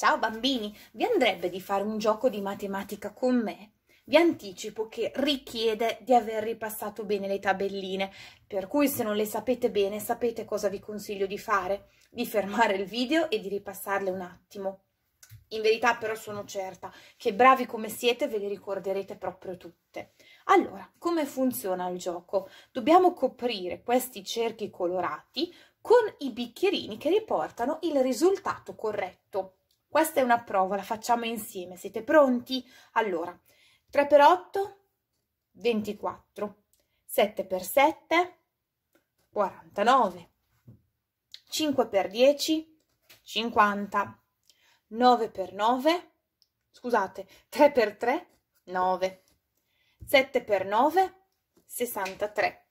Ciao bambini, vi andrebbe di fare un gioco di matematica con me? Vi anticipo che richiede di aver ripassato bene le tabelline, per cui se non le sapete bene sapete cosa vi consiglio di fare, di fermare il video e di ripassarle un attimo. In verità però sono certa che bravi come siete ve le ricorderete proprio tutte. Allora, come funziona il gioco? Dobbiamo coprire questi cerchi colorati con i bicchierini che riportano il risultato corretto. Questa è una prova, la facciamo insieme. Siete pronti? Allora, 3 per 8, 24, 7 per 7, 49, 5 per 10, 50, 9 per 9, scusate, 3 per 3, 9, 7 per 9, 63,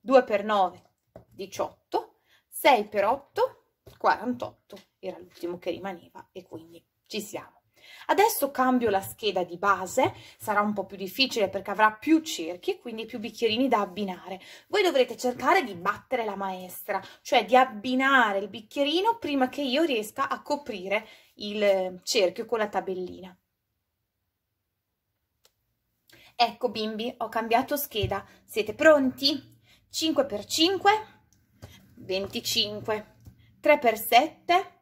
2 per 9, 18, 6 per 8, 48 era l'ultimo che rimaneva e quindi ci siamo. Adesso cambio la scheda di base, sarà un po' più difficile perché avrà più cerchi e quindi più bicchierini da abbinare. Voi dovrete cercare di battere la maestra, cioè di abbinare il bicchierino prima che io riesca a coprire il eh, cerchio con la tabellina. Ecco bimbi, ho cambiato scheda. Siete pronti? 5 per 5, 25, 3 per 7,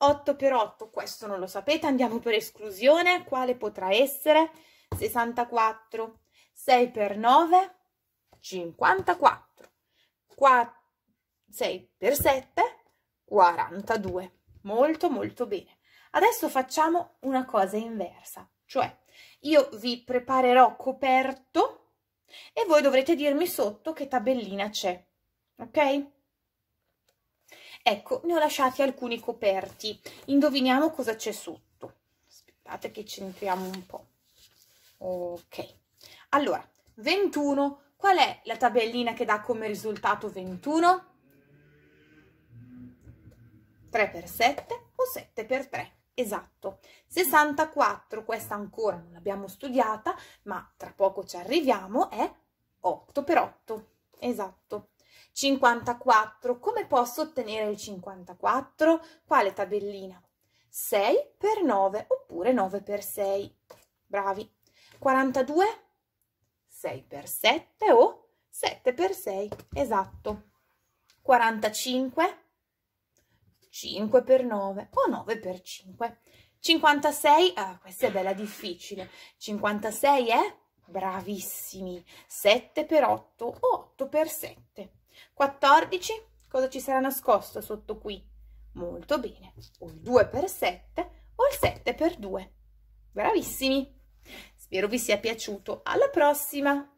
8x8, questo non lo sapete, andiamo per esclusione, quale potrà essere? 64, 6x9, 54, 4, 6x7, 42. Molto molto bene. Adesso facciamo una cosa inversa, cioè io vi preparerò coperto e voi dovrete dirmi sotto che tabellina c'è, ok? Ecco, ne ho lasciati alcuni coperti. Indoviniamo cosa c'è sotto. Aspettate che centriamo un po'. Ok. Allora, 21. Qual è la tabellina che dà come risultato 21? 3 per 7 o 7 per 3? Esatto. 64, questa ancora non l'abbiamo studiata, ma tra poco ci arriviamo, è 8 per 8. Esatto. 54. Come posso ottenere il 54? Quale tabellina? 6 per 9 oppure 9 per 6. Bravi. 42? 6 per 7 o 7 per 6. Esatto. 45? 5 per 9 o 9 per 5. 56? Ah, questa è bella difficile. 56 è? Bravissimi. 7 per 8 o 8 per 7. 14, cosa ci sarà nascosto sotto qui? Molto bene, o il 2 per 7 o il 7 per 2. Bravissimi! Spero vi sia piaciuto. Alla prossima!